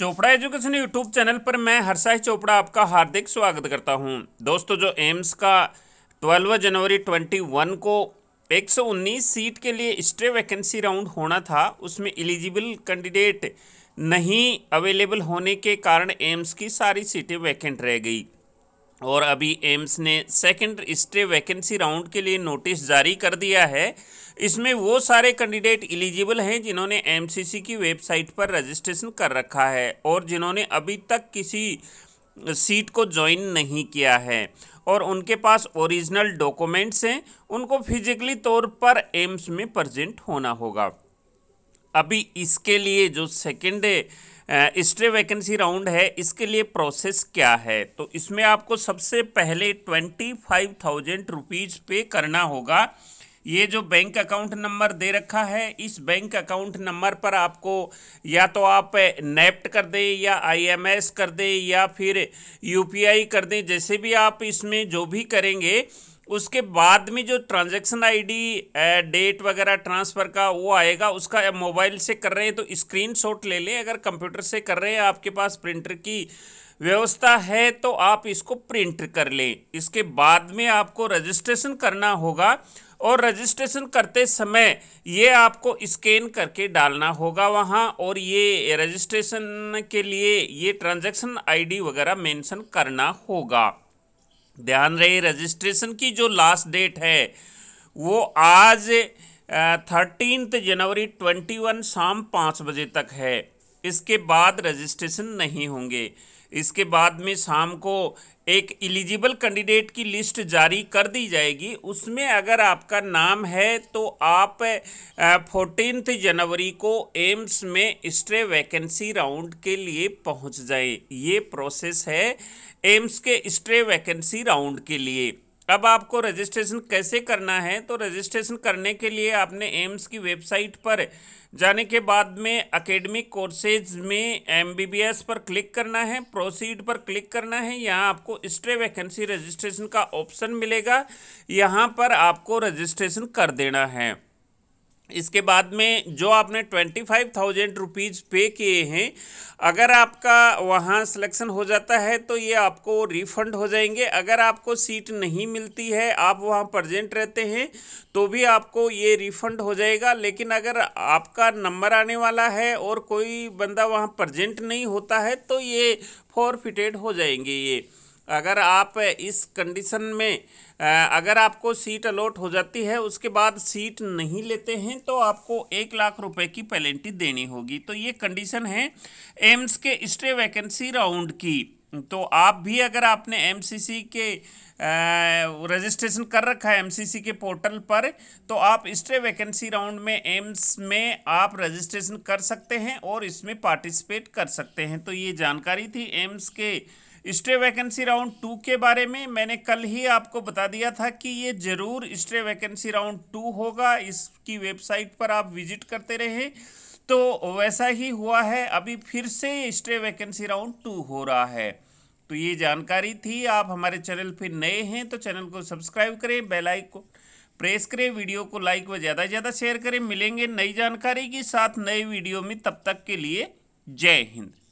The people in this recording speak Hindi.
चोपड़ा एजुकेशन यूट्यूब चैनल पर मैं हर्षा चोपड़ा आपका हार्दिक स्वागत करता हूं दोस्तों जो एम्स का 12 जनवरी 21 को 119 सीट के लिए स्ट्रे वैकेंसी राउंड होना था उसमें एलिजिबल कैंडिडेट नहीं अवेलेबल होने के कारण एम्स की सारी सीटें वैकेंट रह गई और अभी एम्स ने सेकंड स्टे वैकेंसी राउंड के लिए नोटिस जारी कर दिया है इसमें वो सारे कैंडिडेट इलिजिबल हैं जिन्होंने एमसीसी की वेबसाइट पर रजिस्ट्रेशन कर रखा है और जिन्होंने अभी तक किसी सीट को ज्वाइन नहीं किया है और उनके पास ओरिजिनल डॉक्यूमेंट्स हैं उनको फिजिकली तौर पर एम्स में प्रजेंट होना होगा अभी इसके लिए जो सेकेंड स्ट्रे वैकेंसी राउंड है इसके लिए प्रोसेस क्या है तो इसमें आपको सबसे पहले ट्वेंटी फाइव थाउजेंड रुपीज़ पे करना होगा ये जो बैंक अकाउंट नंबर दे रखा है इस बैंक अकाउंट नंबर पर आपको या तो आप नेप्ट कर दें या आईएमएस कर दें या फिर यूपीआई कर दें जैसे भी आप इसमें जो भी करेंगे उसके बाद में जो ट्रांजैक्शन आईडी डेट वगैरह ट्रांसफ़र का वो आएगा उसका मोबाइल से कर रहे हैं तो स्क्रीनशॉट ले लें अगर कंप्यूटर से कर रहे हैं आपके पास प्रिंटर की व्यवस्था है तो आप इसको प्रिंट कर लें इसके बाद में आपको रजिस्ट्रेशन करना होगा और रजिस्ट्रेशन करते समय ये आपको स्कैन करके डालना होगा वहाँ और ये रजिस्ट्रेशन के लिए ये ट्रांजैक्शन आईडी वगैरह मेंशन करना होगा ध्यान रहे रजिस्ट्रेशन की जो लास्ट डेट है वो आज थर्टीनथ जनवरी ट्वेंटी वन शाम पाँच बजे तक है इसके बाद रजिस्ट्रेशन नहीं होंगे इसके बाद में शाम को एक एलिजिबल कैंडिडेट की लिस्ट जारी कर दी जाएगी उसमें अगर आपका नाम है तो आप फोर्टीन जनवरी को एम्स में स्ट्रे वैकेंसी राउंड के लिए पहुंच जाए ये प्रोसेस है एम्स के स्ट्रे वैकेंसी राउंड के लिए अब आपको रजिस्ट्रेशन कैसे करना है तो रजिस्ट्रेशन करने के लिए आपने एम्स की वेबसाइट पर जाने के बाद में अकेडमिक कोर्सेज में एमबीबीएस पर क्लिक करना है प्रोसीड पर क्लिक करना है यहाँ आपको स्ट्रे वैकेंसी रजिस्ट्रेशन का ऑप्शन मिलेगा यहाँ पर आपको रजिस्ट्रेशन कर देना है इसके बाद में जो आपने ट्वेंटी फाइव थाउजेंड रुपीज़ पे किए हैं अगर आपका वहाँ सिलेक्शन हो जाता है तो ये आपको रिफ़ंड हो जाएंगे अगर आपको सीट नहीं मिलती है आप वहाँ प्रजेंट रहते हैं तो भी आपको ये रिफ़ंड हो जाएगा लेकिन अगर आपका नंबर आने वाला है और कोई बंदा वहाँ प्रजेंट नहीं होता है तो ये फॉरफिटेड हो जाएंगे ये अगर आप इस कंडीशन में अगर आपको सीट अलॉट हो जाती है उसके बाद सीट नहीं लेते हैं तो आपको एक लाख रुपए की पेनल्टी देनी होगी तो ये कंडीशन है एम्स के स्ट्रे वैकेंसी राउंड की तो आप भी अगर आपने एमसीसी के रजिस्ट्रेशन कर रखा है एमसीसी के पोर्टल पर तो आप स्ट्रे वैकेंसी राउंड में एम्स में आप रजिस्ट्रेशन कर सकते हैं और इसमें पार्टिसिपेट कर सकते हैं तो ये जानकारी थी एम्स के स्ट्रे वैकेंसी राउंड टू के बारे में मैंने कल ही आपको बता दिया था कि ये ज़रूर स्ट्रे वैकेंसी राउंड टू होगा इसकी वेबसाइट पर आप विजिट करते रहें तो वैसा ही हुआ है अभी फिर से स्ट्रे वैकेंसी राउंड टू हो रहा है तो ये जानकारी थी आप हमारे चैनल पर नए हैं तो चैनल को सब्सक्राइब करें बेलाइक को प्रेस करें वीडियो को लाइक व ज़्यादा से ज़्यादा शेयर करें मिलेंगे नई जानकारी के साथ नए वीडियो में तब तक के लिए जय हिंद